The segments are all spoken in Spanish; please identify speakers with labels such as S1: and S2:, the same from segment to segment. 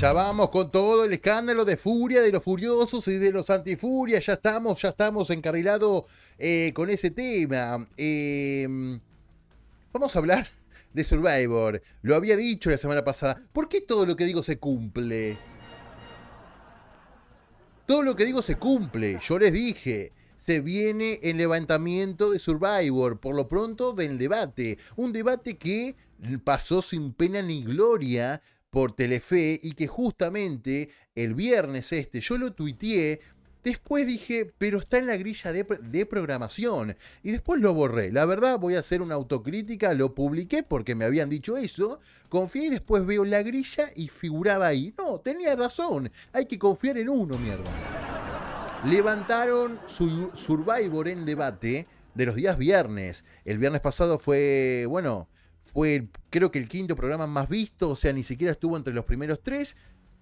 S1: Ya vamos con todo el escándalo de furia, de los furiosos y de los antifurias. Ya estamos, ya estamos encarrilados eh, con ese tema. Em, vamos a hablar de Survivor. Lo había dicho la semana pasada. ¿Por qué todo lo que digo se cumple? Todo lo que digo se cumple. Yo les dije se viene el levantamiento de Survivor, por lo pronto del debate. Un debate que pasó sin pena ni gloria por Telefe y que justamente el viernes este yo lo tuiteé. Después dije, pero está en la grilla de, programación. Y después lo borré. La verdad, voy a hacer una autocrítica. Lo publiqué porque me habían dicho eso. Confié y después veo la grilla y figuraba ahí. No, tenía razón. Hay que confiar en uno, mierda. Levantaron su Survivor en debate de los días viernes. El viernes pasado fue, bueno, fue creo que el quinto programa más visto, o sea, ni siquiera estuvo entre los primeros tres.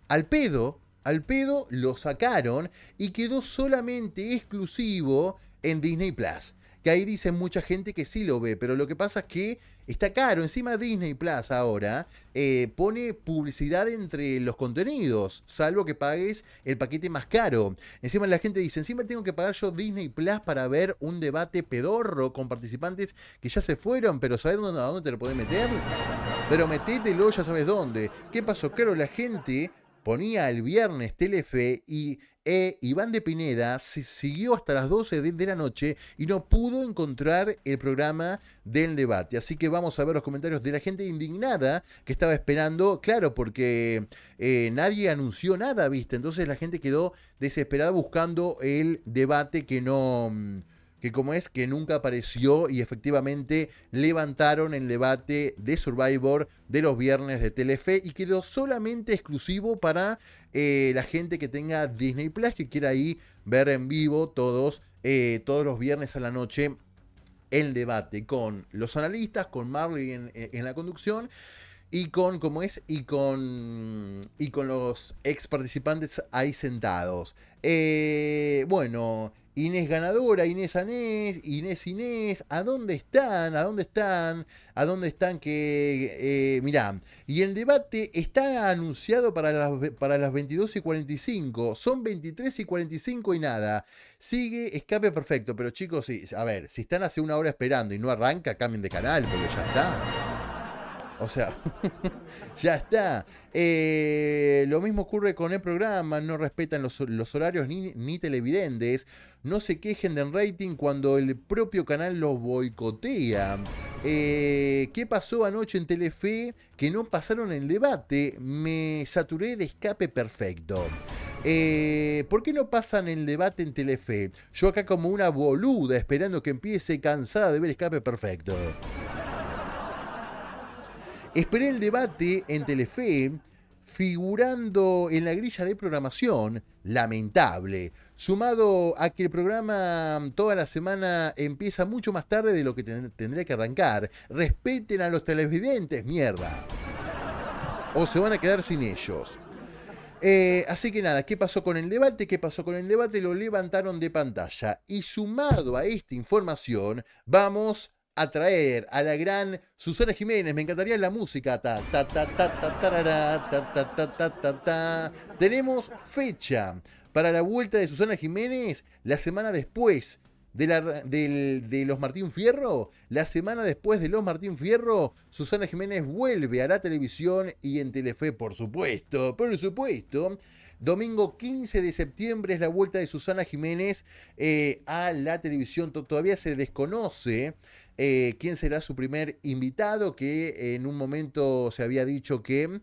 S1: Al pedo, al pedo lo sacaron y quedó solamente exclusivo en Disney Plus que ahí dicen mucha gente que sí lo ve, pero lo que pasa es que está caro. Encima Disney Plus ahora eh, pone publicidad entre los contenidos, salvo que pagues el paquete más caro. Encima la gente dice, encima tengo que pagar yo Disney Plus para ver un debate pedorro con participantes que ya se fueron, pero ¿sabes dónde, dónde te lo podés meter? Pero metételo, ya sabes dónde. ¿Qué pasó? Claro, la gente ponía el viernes Telefe y e Iván de Pineda se siguió hasta las 12 de la noche y no pudo encontrar el programa del debate. Así que vamos a ver los comentarios de la gente indignada que estaba esperando. Claro, porque eh, nadie anunció nada, ¿viste? Entonces la gente quedó desesperada buscando el debate que no mm, que como es que nunca apareció y efectivamente levantaron el debate de Survivor de los viernes de Telefe y quedó solamente exclusivo para eh, la gente que tenga Disney Plus que quiera ahí ver en vivo todos, eh, todos los viernes a la noche el debate con los analistas, con Marley en, la conducción y con como es y con y con los ex participantes ahí sentados eh, bueno Inés ganadora, Inés Anés, Inés Inés, ¿a dónde están? ¿A dónde están? ¿A dónde están que... Eh, mirá, y el debate está anunciado para las, para las 22 y 45, son 23 y 45 y nada. Sigue, escape perfecto, pero chicos, a ver, si están hace una hora esperando y no arranca, cambien de canal, porque ya está. O sea, ya está. Eh, lo mismo ocurre con el programa, no respetan los, horarios ni, televidentes, no se quejen del rating cuando el propio canal los boicotea. Eh, ¿Qué pasó anoche en Telefe? Que no pasaron el debate, me saturé de escape perfecto. Eh, ¿Por qué no pasan el debate en Telefe? Yo acá como una boluda esperando que empiece cansada de ver escape perfecto. Esperé el debate en Telefe, figurando en la grilla de programación, lamentable, sumado a que el programa toda la semana empieza mucho más tarde de lo que tendría que arrancar. Respeten a los televidentes, mierda. O se van a quedar sin ellos. Eh, así que nada, ¿qué pasó con el debate? ¿Qué pasó con el debate? Lo levantaron de pantalla. Y sumado a esta información, vamos traer a la gran Susana Jiménez. Me encantaría la música. Ta, ta, ta, ta, ta, ta, ta, Tenemos fecha para la vuelta de Susana Jiménez la semana después. De, la, de, los Martín Fierro. La semana después de los Martín Fierro, Susana Jiménez vuelve a la televisión y en Telefe, por supuesto, por supuesto. Domingo 15 de septiembre es la vuelta de Susana Jiménez eh, a la televisión. Todavía se desconoce eh, quién será su primer invitado, que en un momento se había dicho que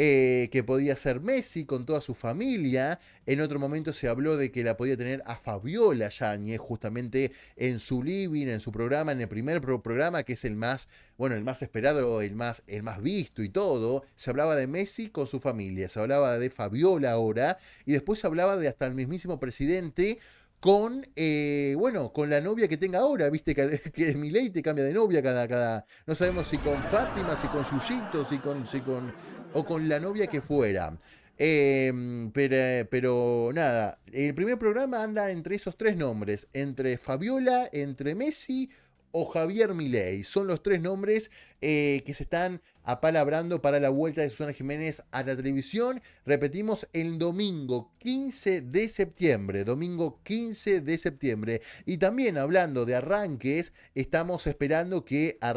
S1: eh, que podía ser Messi con toda su familia. En otro momento se habló de que la podía tener a Fabiola Yañez, justamente en su living, en su programa, en el primer programa, que es el más, bueno, el más esperado, el más, el más visto y todo. Se hablaba de Messi con su familia, se hablaba de Fabiola ahora, y después se hablaba de hasta el mismísimo presidente con, eh, bueno, con la novia que tenga ahora, viste que, que ley, te cambia de novia cada, cada, no sabemos si con Fátima, si con Yuyito, si con, si con o con la novia que fuera. Em, pero, nada, el primer programa anda entre esos tres nombres, entre Fabiola, entre Messi o Javier Milei. Son los tres nombres eh, que se están apalabrando para la vuelta de Susana Jiménez a la televisión. Repetimos, el domingo 15 de septiembre. Domingo 15 de septiembre. Y también hablando de arranques, estamos esperando que arranque.